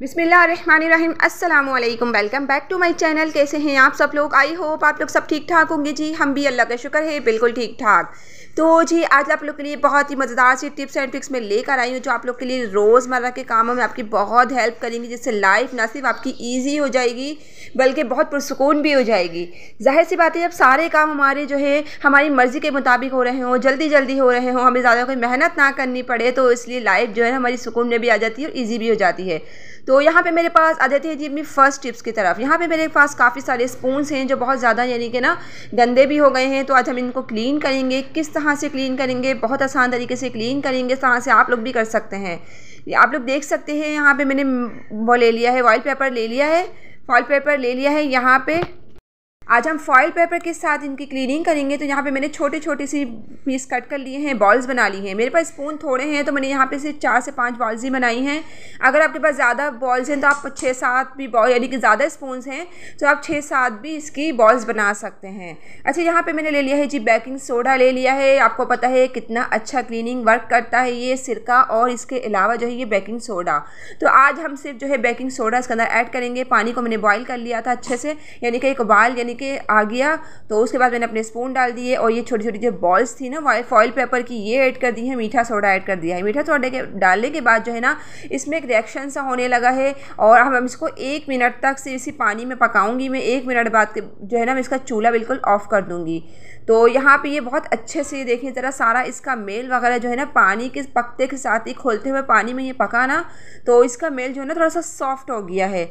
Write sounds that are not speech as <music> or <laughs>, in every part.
बिसमीम अल्लाम welcome back to my channel कैसे हैं आप सब लोग आई होप आप लोग सब ठीक ठाक होंगे जी हम भी अल्लाह का शुक्र है बिल्कुल ठीक ठाक तो जी आज आप लोग के लिए बहुत ही मज़ेदार सी टिप्स एंड ट्रिक्स मैं लेकर आई हूँ जो आप लोग के लिए रोज़मर्रा के कामों में आपकी बहुत हेल्प करेंगी जिससे लाइफ ना सिर्फ आपकी ईजी हो जाएगी बल्कि बहुत पुरसकून भी हो जाएगी जाहिर सी बात है जब सारे काम हमारे जो है हमारी मर्ज़ी के मुताबिक हो रहे हों जल्दी जल्दी हो रहे हों हमें ज़्यादा कोई मेहनत ना करनी पड़े तो इसलिए लाइफ जो है हमारी सुकून में भी आ जाती है और ईजी भी हो जाती है तो यहाँ पे मेरे पास आ जाती है जी अपनी फ़र्स्ट टिप्स की तरफ यहाँ पे मेरे पास काफ़ी सारे स्पूनस हैं जो बहुत ज़्यादा यानी कि ना गंदे भी हो गए हैं तो आज हम इनको क्लीन करेंगे किस तरह से क्लीन करेंगे बहुत आसान तरीके से क्लीन करेंगे इस तरह से आप लोग भी कर सकते हैं आप लोग देख सकते हैं यहाँ पर मैंने वो ले लिया है वॉल पेपर ले लिया है वॉल पेपर ले लिया है यहाँ पर आज हम फॉइल पेपर के साथ इनकी क्लीनिंग करेंगे तो यहाँ पे मैंने छोटे छोटे सी पीस कट कर लिए हैं बॉल्स बना ली हैं मेरे पास स्पून थोड़े हैं तो मैंने यहाँ पे सिर्फ चार से पांच बॉल्स ही बनाई हैं अगर आपके पास ज़्यादा बॉल्स हैं तो आप छः सात भी बॉल यानी कि ज़्यादा स्पून हैं तो आप छः सात भी इसकी बॉल्स बना सकते हैं अच्छा यहाँ पर मैंने ले लिया है जी बेकिंग सोडा ले लिया है आपको पता है कितना अच्छा क्लिनिंग वर्क करता है ये सिरका और इसके अलावा जो है ये बेकिंग सोडा तो आज हम सिर्फ जो है बेकिंग सोडा इसके अंदर ऐड करेंगे पानी को मैंने बॉयल कर लिया था अच्छे से यानी कि एक उबाल यानी के आ गया तो उसके बाद मैंने अपने स्पून डाल दिए और ये छोटी छोटी जो बॉल्स थी ना वाइट फॉइल पेपर की ये ऐड कर दी है मीठा सोडा ऐड कर दिया है मीठा सोडा के डालने के बाद जो है ना इसमें एक रिएक्शन सा होने लगा है और हम इसको एक मिनट तक से इसी पानी में पकाऊँगी मैं एक मिनट बाद जो है ना मैं इसका चूल्हा बिल्कुल ऑफ़ कर दूँगी तो यहाँ पे ये बहुत अच्छे से देखें ज़रा सारा इसका मेल वगैरह जो है ना पानी के पकते के साथ ही खोलते हुए पानी में ये पकाना तो इसका मेल जो है ना थोड़ा सा सॉफ्ट हो गया है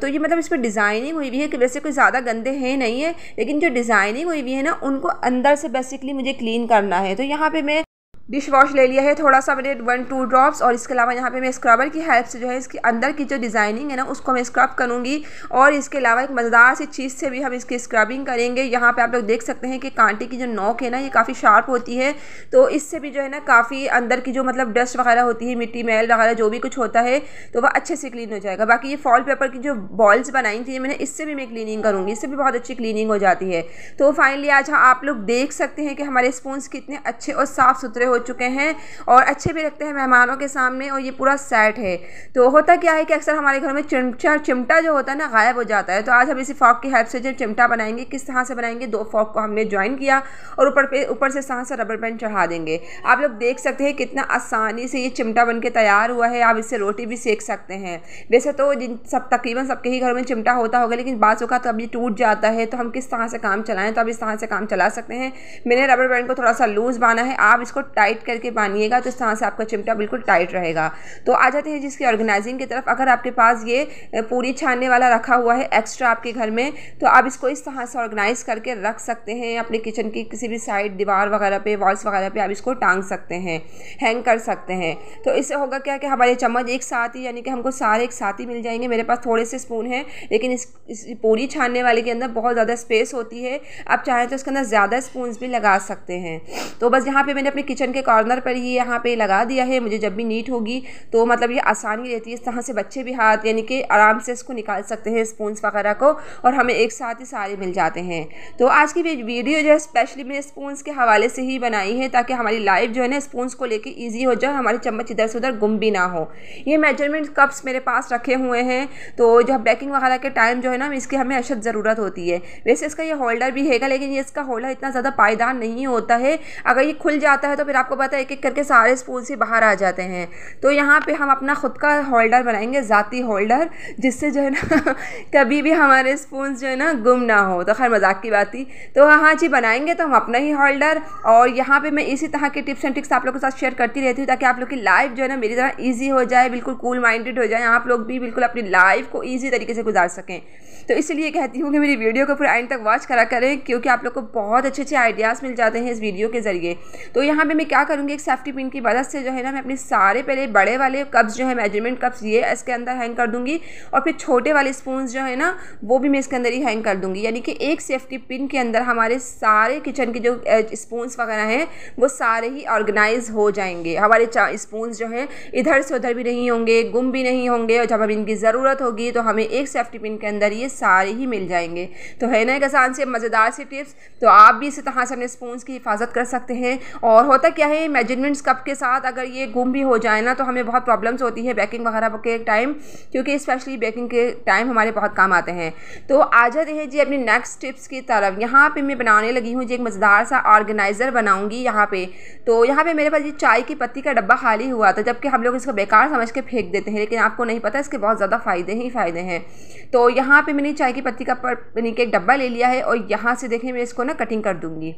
तो ये मतलब इस पर डिज़ाइनिंग हुई हुई है कि वैसे कोई ज़्यादा गंदे हैं नहीं है लेकिन जो डिज़ाइनिंग हुई हुई है ना उनको अंदर से बेसिकली मुझे क्लीन करना है तो यहाँ पर मैं डिश वॉश ले लिया है थोड़ा सा मैंने वन टू ड्रॉप्स और इसके अलावा यहाँ पे मैं स्क्रबर की हेल्प से जो है इसके अंदर की जो डिज़ाइनिंग है ना उसको मैं स्क्रब करूँगी और इसके अलावा एक मज़ेदार सी चीज़ से भी हम इसकी स्क्रबिंग करेंगे यहाँ पे आप लोग देख सकते हैं कि कांटे की जो नोक है ना ये काफ़ी शार्प होती है तो इससे भी जो है ना काफ़ी अंदर की जो मतलब डस्ट वगैरह होती है मिट्टी मैल वगैरह जो भी कुछ होता है तो वह अच्छे से क्लीन हो जाएगा बाकी ये फॉल पेपर की जो बॉल्स बनाई थी मैंने इससे भी मैं क्लीनिंग करूँगी इससे भी बहुत अच्छी क्लीनिंग हो जाती है तो फाइनली आज आप लोग देख सकते हैं कि हमारे स्पून कितने अच्छे और साफ़ सुथरे हो चुके हैं और अच्छे भी लगते हैं मेहमानों के सामने और ये पूरा सेट है तो होता क्या है कि अक्सर हमारे घर में चिमचा चिमटा जो होता है ना गायब हो जाता है तो आज हम इसी फॉक की हेल्प से जो चिमटा बनाएंगे किस तरह से बनाएंगे दो फॉक को हमने ज्वाइन किया और ऊपर पे ऊपर से सहाँ से रबर बैंड चढ़ा देंगे आप लोग देख सकते हैं कितना आसानी से ये चिमटा बन के तैयार हुआ है आप इससे रोटी भी सेक सकते हैं वैसे तो जिन सब तकरीबन सबके ही घर में चिमटा होता होगा लेकिन बाज़ों का तो अभी टूट जाता है तो हम किस तरह से काम चलाएं तो आप इस तरह से काम चला सकते हैं मैंने रबर बैंड को थोड़ा सा लूज़ बना है आप इसको टाइट करके बांधिएगा तो इस तरह से आपका चिमटा बिल्कुल टाइट रहेगा तो आ जाते हैं जिसकी ऑर्गेनाइजिंग की तरफ अगर आपके पास ये पूरी छानने वाला रखा हुआ है एक्स्ट्रा आपके घर में तो आप इसको इस तरह से ऑर्गेनाइज करके रख सकते हैं अपने किचन की किसी भी साइड दीवार वगैरह पे वॉल्स वगैरह पे आप इसको टांग सकते हैं हैंग कर सकते हैं तो इससे होगा क्या कि हमारे चम्मच एक साथ ही यानी कि हमको सारे एक साथ ही मिल जाएंगे मेरे पास थोड़े से स्पून हैं लेकिन इस, इस पूरी छानने वाले के अंदर बहुत ज़्यादा स्पेस होती है आप चाहें तो इसके अंदर ज़्यादा स्पून भी लगा सकते हैं तो बस यहाँ पर मैंने अपने किचन के कॉर्नर पर ही यहाँ पे लगा दिया है मुझे जब भी नीट होगी तो मतलब ये आसानी रहती है इस तरह से बच्चे भी हाथ यानी कि आराम से इसको निकाल सकते हैं स्पूंस वगैरह को और हमें एक साथ ही सारे मिल जाते हैं तो आज की वीडियो जो है स्पेशली मैंने स्पूंस के हवाले से ही बनाई है ताकि हमारी लाइफ जो है ना स्पूंस को लेके ईजी हो जाए हमारे चम्मच इधर से उधर गुम भी ना हो ये मेजरमेंट कप्स मेरे पास रखे हुए हैं तो जो बैकिंग वगैरह के टाइम जो है ना इसकी हमें अशद ज़रूरत होती है वैसे इसका ये होल्डर भी है लेकिन ये इसका होल्डर इतना ज़्यादा पायदान नहीं होता है अगर ये खुल जाता है तो फिर आपको पता है एक एक करके सारे स्पून ही बाहर आ जाते हैं तो यहाँ पे हम अपना ख़ुद का होल्डर बनाएंगे ज़ाती होल्डर जिससे जो है ना <laughs> कभी भी हमारे स्पून जो है ना गुम ना हो तो खैर मजाक की बात थी तो हाँ जी बनाएंगे तो हम अपना ही होल्डर और यहाँ पर मैं इसी तरह के टिप्स एंड ट्रिक्स आप लोग के साथ शेयर करती रहती हूँ ताकि आप लोग की लाइफ जो है ना मेरी तरह ईजी हो जाए बिल्कुल कूल माइंडेड हो जाए आप लोग भी बिल्कुल अपनी लाइफ को ईजी तरीके से गुजार सकें तो इसलिए कहती हूँ कि मेरी वीडियो को पूरा एंड तक वॉच करा करें क्योंकि आप लोग को बहुत अच्छे अच्छे आइडियाज़ मिल जाते हैं इस वीडियो के ज़रिए तो यहाँ पे मैं क्या करूँगी एक सेफ्टी पिन की मदद से जो है ना मैं अपने सारे पहले बड़े वाले कप्स जो है मेजरमेंट कप्स ये इसके अंदर हैंग कर दूँगी और फिर छोटे वाले स्पून जो है ना वो भी मैं इसके अंदर ही हैंग कर दूँगी यानी कि एक सेफ्टी पिन के अंदर हमारे सारे किचन के जो स्पून वगैरह हैं वो सारे ही ऑर्गेनाइज हो जाएंगे हमारे स्पून जो हैं इधर से उधर भी नहीं होंगे गुम भी नहीं होंगे और जब हमें इनकी ज़रूरत होगी तो हमें एक सेफ्टी पिन के अंदर ये सारे ही मिल जाएंगे तो है ना एक आसान से मज़ेदार सी टिप्स तो आप भी इसी तरह से अपने स्पून की हिफाजत कर सकते हैं और होता क्या क्या है मेजरमेंट्स कप के साथ अगर ये गुम भी हो जाए ना तो हमें बहुत प्रॉब्लम्स होती है बैकिंग वगैरह के टाइम क्योंकि स्पेशली बैकिंग के टाइम हमारे बहुत काम आते हैं तो आ जाते हैं जी अपनी नेक्स्ट टिप्स की तरफ यहाँ पे मैं बनाने लगी हूँ जी एक मज़ेदार सा ऑर्गेनाइज़र बनाऊँगी यहाँ पर तो यहाँ पर मेरे पास ये चाय की पत्ती का डब्बा खाली हुआ था जबकि हम लोग इसको बेकार समझ के फेंक देते हैं लेकिन आपको नहीं पता इसके बहुत ज़्यादा फ़ायदे ही फ़ायदे हैं तो यहाँ पर मैंने चाय की पत्ती का यानी कि एक डब्बा ले लिया है और यहाँ से देखें मैं इसको ना कटिंग कर दूँगी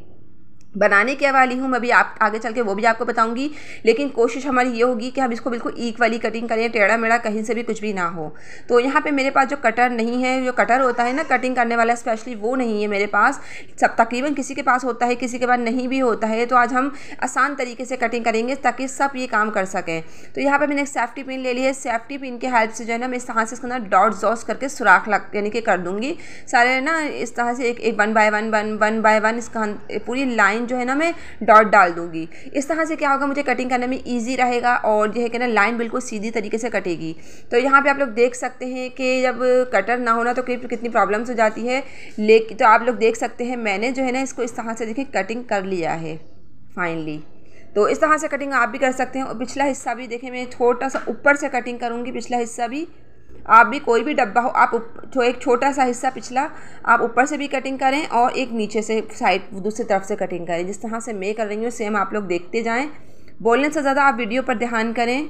बनाने के वाली हूँ मैं भी आप आगे चल के वो भी आपको बताऊंगी लेकिन कोशिश हमारी ये होगी कि हम इसको बिल्कुल इक्वली कटिंग करें टेढ़ा मेढ़ा कहीं से भी कुछ भी ना हो तो यहाँ पे मेरे पास जो कटर नहीं है जो कटर होता है ना कटिंग करने वाला स्पेशली वो नहीं है मेरे पास सब तकरीबन किसी के पास होता है किसी के पास नहीं भी होता है तो आज हम आसान तरीके से कटिंग करेंगे ताकि सब ये काम कर सकें तो यहाँ पर मैंने एक सेफ्टी पिन ले ली है सेफ्टी पिन की हेल्प से जो है ना मैं इस तरह से इसके अंदर डॉट जॉस करके सुराख लग यानी कि कर दूँगी सारे ना इस तरह से एक one by one one one by one इसका पूरी लाइन जो है ना मैं डॉट डाल दूँगी इस तरह से क्या होगा मुझे कटिंग करने में ईजी रहेगा और जो है कि ना लाइन बिल्कुल सीधी तरीके से कटेगी तो यहाँ पर आप लोग देख सकते हैं कि जब कटर ना होना तो क्लिप कितनी प्रॉब्लम्स हो जाती है लेकिन तो आप लोग देख सकते हैं मैंने जो है ना इसको इस तरह से देखिए कटिंग कर लिया है फाइनली तो इस तरह से कटिंग आप भी कर सकते हैं और पिछला हिस्सा भी देखें मैं छोटा सा ऊपर से कटिंग करूंगी पिछला हिस्सा भी आप भी कोई भी डब्बा हो आप जो एक छोटा सा हिस्सा पिछला आप ऊपर से भी कटिंग करें और एक नीचे से साइड दूसरी तरफ से कटिंग करें जिस तरह से मैं कर रही हूँ सेम आप लोग देखते जाएँ बोलने से ज़्यादा आप वीडियो पर ध्यान करें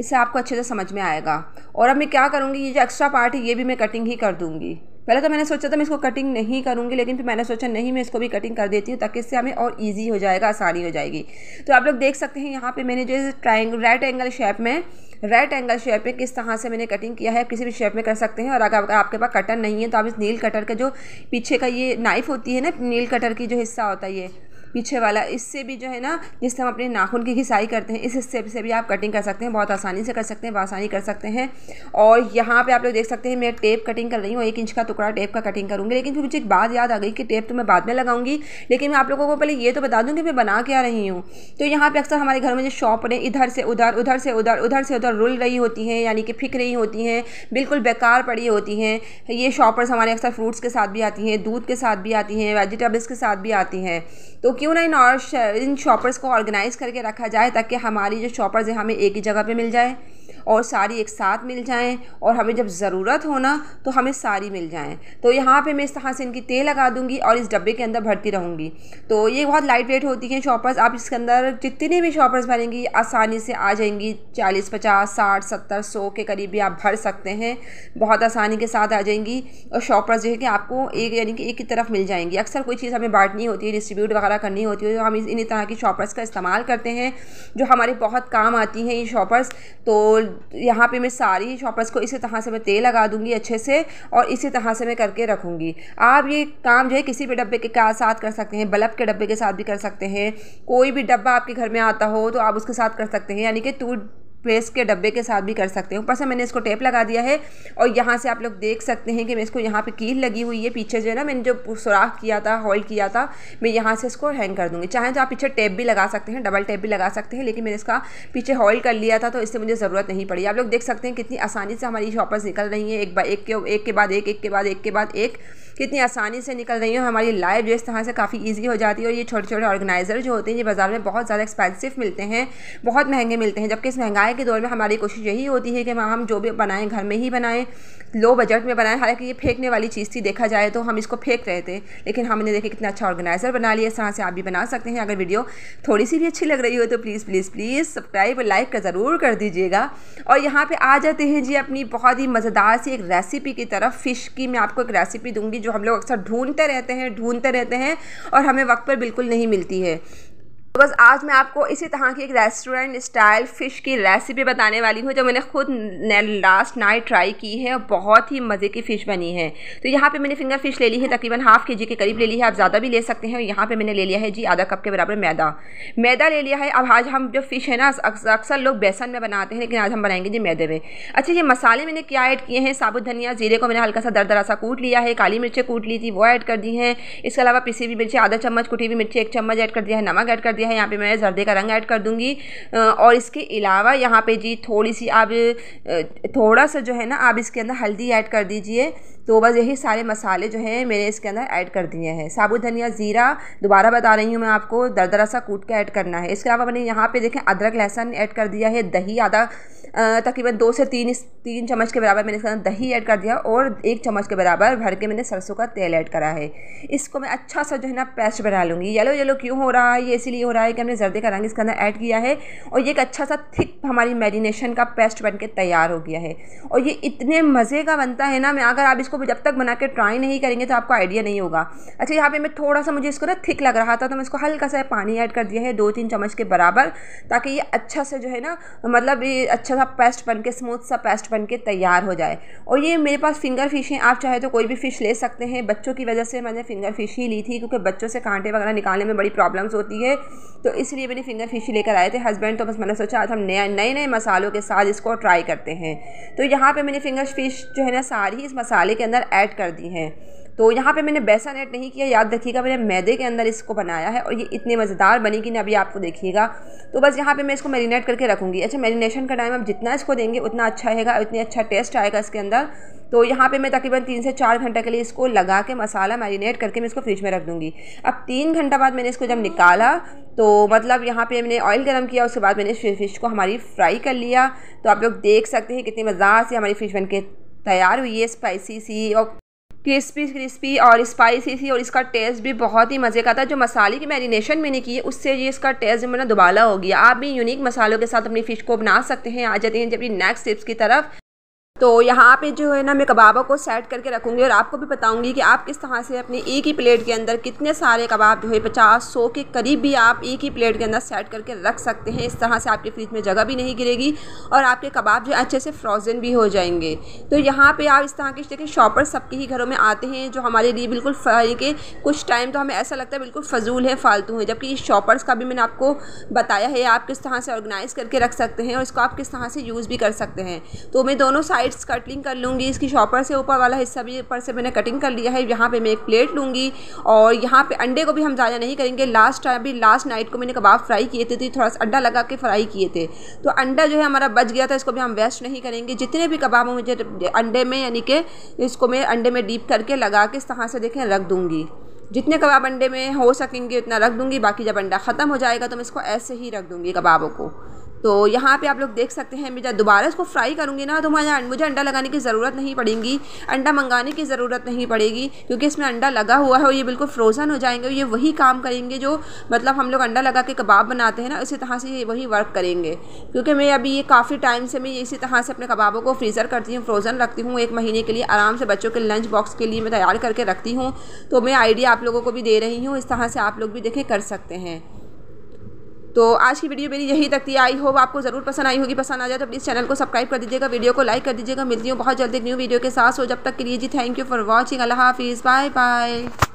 इससे आपको अच्छे से समझ में आएगा और अब मैं क्या करूँगी ये जो एक्स्ट्रा पार्ट है ये भी मैं कटिंग ही कर दूँगी पहले तो मैंने सोचा था मैं इसको कटिंग नहीं करूँगी लेकिन फिर मैंने सोचा नहीं मैं इसको भी कटिंग कर देती हूँ ताकि इससे हमें और ईजी हो जाएगा आसानी हो जाएगी तो आप लोग देख सकते हैं यहाँ पर मैंने जो है ट्राइंग राइट एंगल शेप में राइट एंगल शेप में किस तरह से मैंने कटिंग किया है किसी भी शेप में कर सकते हैं और अगर आपके पास कटर नहीं है तो आप इस नील कटर का जो पीछे का ये नाइफ होती है ना नील कटर की जो हिस्सा होता है ये पीछे वाला इससे भी जो है ना जिससे हम अपने नाखून की घिसाई करते हैं इस हिस्से से भी आप कटिंग कर सकते हैं बहुत आसानी से कर सकते हैं आसानी कर सकते हैं और यहाँ पर आप लोग देख सकते हैं मैं टेप कटिंग कर रही हूँ एक इंच का टुकड़ा टेप का कटिंग करूँगी लेकिन फिर मुझे एक बात याद आ गई कि टेप तो मैं बाद में लगाऊंगी लेकिन मैं आप लोगों को पहले ये तो बता दूँ कि मैं बना के आ रही हूँ तो यहाँ पर अक्सर हमारे घर में जो शॉपरें इधर से उधर उधर से उधर उधर से उधर रुल रही होती हैं यानी कि फिक रही होती हैं बिल्कुल बेकार पड़ी होती हैं ये शॉपर्स हमारे अक्सर फ्रूट्स के साथ भी आती हैं दूध के साथ भी आती हैं वेजिटेबल्स के साथ भी आती हैं तो क्यों क्यों ना इन और इन शॉपर्स को ऑर्गेनाइज़ करके रखा जाए ताकि हमारी जो शॉपर्स हैं हमें एक ही जगह पे मिल जाए और सारी एक साथ मिल जाएँ और हमें जब ज़रूरत हो ना तो हमें सारी मिल जाएँ तो यहाँ पर मैं इस तरह से इनकी तेल लगा दूँगी और इस डब्बे के अंदर भरती रहूँगी तो ये बहुत लाइट वेट होती हैं शॉपर्स आप इसके अंदर जितनी भी शॉपर्स भरेंगी आसानी से आ जाएंगी चालीस पचास साठ सत्तर सौ के करीब भी आप भर सकते हैं बहुत आसानी के साथ आ जाएंगी और शॉपर्स जो है कि आपको एक यानी कि एक की तरफ मिल जाएंगी अक्सर कोई चीज़ हमें बांटनी होती है डिस्ट्रीब्यूट वगैरह करनी होती है तो हम इन्हीं तरह की शॉपर्स का इस्तेमाल करते हैं जो हमारे बहुत काम आती हैं ये शॉपर्स तो यहाँ पे मैं सारी शॉपर्स को इसी तरह से मैं तेल लगा दूँगी अच्छे से और इसी तरह से मैं करके रखूँगी आप ये काम जो है किसी भी डब्बे के साथ कर सकते हैं बल्ब के डब्बे के साथ भी कर सकते हैं कोई भी डब्बा आपके घर में आता हो तो आप उसके साथ कर सकते हैं यानी कि टूट पेस्ट के डब्बे के साथ भी कर सकते हैं ऊपर से मैंने इसको टेप लगा दिया है और यहाँ से आप लोग देख सकते हैं कि मैं इसको यहाँ पे कील लगी हुई है पीछे जो है ना मैंने जो सुराख किया था हॉल किया था मैं यहाँ से इसको हैंग कर दूँगी चाहे तो आप पीछे टेप भी लगा सकते हैं डबल टेप भी लगा सकते हैं लेकिन मैंने इसका पीछे हॉल कर लिया था तो इससे मुझे ज़रूरत नहीं पड़ी आप लोग देख सकते हैं कितनी आसानी से हमारी शॉपर्स निकल रही हैं एक बार एक के एक के बाद एक एक के बाद एक के बाद एक कितनी आसानी से निकल रही हैं हमारी लाइफ जो इस तरह से काफ़ी ईजी हो जाती है और ये छोटे छोटे ऑर्गेनाइज़र जो होते हैं ये बाज़ार में बहुत ज़्यादा एक्सपेंसिव मिलते हैं बहुत महंगे मिलते हैं जबकि इस महंगाई के दौर में हमारी कोशिश यही होती है कि हम जो भी बनाएँ घर में ही बनाएँ लो बजट में बनाया हालांकि ये फेंकने वाली चीज़ थी देखा जाए तो हम इसको फेंक रहे थे लेकिन हमने देखे कितना अच्छा ऑर्गेनाइज़र बना लिया इस तरह से आप भी बना सकते हैं अगर वीडियो थोड़ी सी भी अच्छी लग रही हो तो प्लीज़ प्लीज़ प्लीज़ सब्सक्राइब और लाइक कर ज़रूर कर दीजिएगा और यहाँ पर आ जाते हैं जी अपनी बहुत ही मज़ेदार सी एक रेसिपी की तरफ फ़िश की मैं आपको एक रेसिपी दूँगी जो हम लोग अक्सर ढूंढते रहते हैं ढूंढते रहते हैं और हमें वक्त पर बिल्कुल नहीं मिलती है तो बस आज मैं आपको इसी तरह की एक रेस्टोरेंट स्टाइल फ़िश की रेसिपी बताने वाली हूँ जो मैंने खुद लास्ट नाइट ट्राई की है और बहुत ही मज़े की फ़िश बनी है तो यहाँ पे मैंने फिंगर फिश ले ली है तकरीबन हाफ़ के जी के करीब ले ली है आप ज़्यादा भी ले सकते हैं और यहाँ पे मैंने ले लिया है जी आधा कप के बराबर मैदा मैदा ले लिया है अब आज हम जो फ़िश है ना अक्सर लोग बेसन में बनाते हैं लेकिन आज हम बनाएंगे जी मैदे में अच्छा ये मसाले मैंने क्या ऐड किए हैं साबुत धनिया जीरे को मैंने हल्का सा दर दरा सा कूट लिया है काली मिर्चें कूट ली थी वो ऐड कर दी हैं इसके अलावा पिसी हुई मिर्ची आधा चम्मच कुटी हुई मिर्ची एक चम्मच ऐड कर दिया है नमक ऐड कर दिया है यहाँ पे मैं जर्दे का रंग ऐड कर दूँगी और इसके अलावा यहाँ पे जी थोड़ी सी आप थोड़ा सा जो है ना आप इसके अंदर हल्दी ऐड कर दीजिए तो बस यही सारे मसाले जो हैं मैंने इसके अंदर ऐड कर दिए हैं साबुत धनिया ज़ीरा दोबारा बता रही हूँ मैं आपको दरदरा सा कूट के ऐड करना है इसके अलावा मैंने यहाँ पे देखें अदरक लहसन ऐड कर दिया है दही आधा तकरीबन दो से तीन तीन चम्मच के बराबर मैंने इसके अंदर दही ऐड कर दिया और एक चम्मच के बराबर भर के मैंने सरसों का तेल ऐड करा है इसको मैं अच्छा सा जो है ना पेस्ट बना लूँगी येलो येलो क्यों हो रहा है ये इसीलिए हो रहा है कि हमने जर्दे का रंग इसके अंदर ऐड किया है और ये एक अच्छा सा थिक हमारी मैरिनेशन का पेस्ट बन के तैयार हो गया है और ये इतने मज़े का बनता है ना मैं अगर आप इसको इसको जब तक बना के ट्राई नहीं करेंगे तो आपको आइडिया नहीं होगा अच्छा यहाँ पे मैं थोड़ा सा मुझे इसको ना थिक लग रहा था तो मैं इसको हल्का सा पानी ऐड कर दिया है दो तीन चम्मच के बराबर ताकि ये अच्छा से जो है ना मतलब ये अच्छा सा पेस्ट बन के स्मूथ सा पेस्ट बन के तैयार हो जाए और ये मेरे पास फिंगर फिश हैं आप चाहे तो कोई भी फ़िश ले सकते हैं बच्चों की वजह से मैंने फिंगर फिश ही ली थी क्योंकि बच्चों से कांटे वगैरह निकालने में बड़ी प्रॉब्लम्स होती है तो इसलिए मैंने फिंगर फिश लेकर आए थे हस्बैंड तो बस मैंने सोचा आज हम नया नए नए मसालों के साथ इसको ट्राई करते हैं तो यहाँ पर मैंने फिंगर फिश जो है ना सारी इस मसाले के अंदर ऐड कर दी हैं तो यहाँ पे मैंने बेसन ऐड नहीं किया याद रखिएगा मैंने मैदे के अंदर इसको बनाया है और ये इतने मज़ेदार बनी कि ना अभी आपको देखिएगा तो बस यहाँ पे मैं इसको मैरिनेट करके रखूँगी अच्छा मैरिनेशन का टाइम आप जितना इसको देंगे उतना अच्छा रहेगा उतनी अच्छा टेस्ट आएगा इसके अंदर तो यहाँ पे मैं तकरीबन तीन से चार घंटे के लिए इसको लगा के मसाला मैरिनेट करके मैं इसको फ्रिज में रख दूँगी अब तीन घंटा बाद मैंने इसको जब निकाला तो मतलब यहाँ पे मैंने ऑयल गर्म किया उसके बाद मैंने फ़िश को हमारी फ्राई कर लिया तो आप लोग देख सकते हैं कितनी मज़ा से हमारी फ़िश बन के तैयार हुई है स्पाइसी सी और क्रिस्पी क्रिस्पी और स्पाइसी थी और इसका टेस्ट भी बहुत ही मज़े का था जो मसाले की मैरिनेशन मैंने की उससे ये इसका टेस्ट मैंने दोबारा हो गया आप भी यूनिक मसालों के साथ अपनी फ़िश को बना सकते हैं आ जाते हैं जब नेक्स्ट टिप्स की तरफ तो यहाँ पे जो है ना मैं कबाबों को सेट करके रखूँगी और आपको भी बताऊँगी कि आप किस तरह से अपनी एक ही प्लेट के अंदर कितने सारे कबाब जो है पचास सौ के करीब भी आप एक ही प्लेट के अंदर सेट करके रख सकते हैं इस तरह से आपके फ्रिज में जगह भी नहीं गिरेगी और आपके कबाब जो अच्छे से फ्रोज़न भी हो जाएंगे तो यहाँ पर आप इस तरह के देखिए शॉपर सबके ही घरों में आते हैं जो हमारे लिए बिल्कुल के कुछ टाइम तो हमें ऐसा लगता है बिल्कुल फजूल है फालतू है जबकि इस शॉपर्स का भी मैंने आपको बताया है आप किस तरह से ऑर्गेनाइज़ करके रख सकते हैं और इसको आप किस तरह से यूज़ भी कर सकते हैं तो मैं दोनों साइड साइड्स कटिंग कर लूँगी इसकी शॉपर से ऊपर वाला हिस्सा भी ऊपर से मैंने कटिंग कर लिया है यहाँ पे मैं एक प्लेट लूँगी और यहाँ पे अंडे को भी हम ज़्यादा नहीं करेंगे लास्ट टाइम अभी लास्ट नाइट को मैंने कबाब फ्राई किए थे तो थोड़ा सा अंडा लगा के फ्राई किए थे तो अंडा जो है हमारा बच गया था इसको भी हम वेस्ट नहीं करेंगे जितने भी कबाब मुझे अंडे में यानी कि इसको मैं अंडे में डीप करके लगा के इस तरह से देखें रख दूँगी जितने कबाब अंडे में हो सकेंगे उतना रख दूँगी बाकी जब अंडा ख़त्म हो जाएगा तो मैं इसको ऐसे ही रख दूँगी कबाबों को तो यहाँ पे आप लोग देख सकते हैं मैं जब दोबारा इसको फ्राई करूँगी ना तो हमारे मुझे अंडा लगाने की ज़रूरत नहीं पड़ेगी अंडा मंगाने की ज़रूरत नहीं पड़ेगी क्योंकि इसमें अंडा लगा हुआ है और ये बिल्कुल फ्रोज़न हो जाएंगे ये वही काम करेंगे जो मतलब हम लोग अंडा लगा के कबाब बनाते हैं ना इसी तरह से ये वही वर्क करेंगे क्योंकि मैं अभी ये काफ़ी टाइम से मैं इसी तरह से अपने कबाबों को फ्रीज़र करती हूँ फ्रोज़न रखती हूँ एक महीने के लिए आराम से बच्चों के लंच बॉक्स के लिए मैं तैयार करके रखती हूँ तो मैं आइडिया आप लोगों को भी दे रही हूँ इस तरह से आप लोग भी देखें कर सकते हैं तो आज की वीडियो मेरी यहीं तक थी आई होप आपको ज़रूर पसंद आई होगी पसंद आ जाए तो प्लीज़ चैनल को सब्सक्राइब कर दीजिएगा वीडियो को लाइक कर दीजिएगा मिलती हूँ बहुत जल्दी न्यू वीडियो के साथ हो जब तक के लिए जी थैंक यू फॉर वॉचिंग अल्लाह हाफिज़ बाय बाय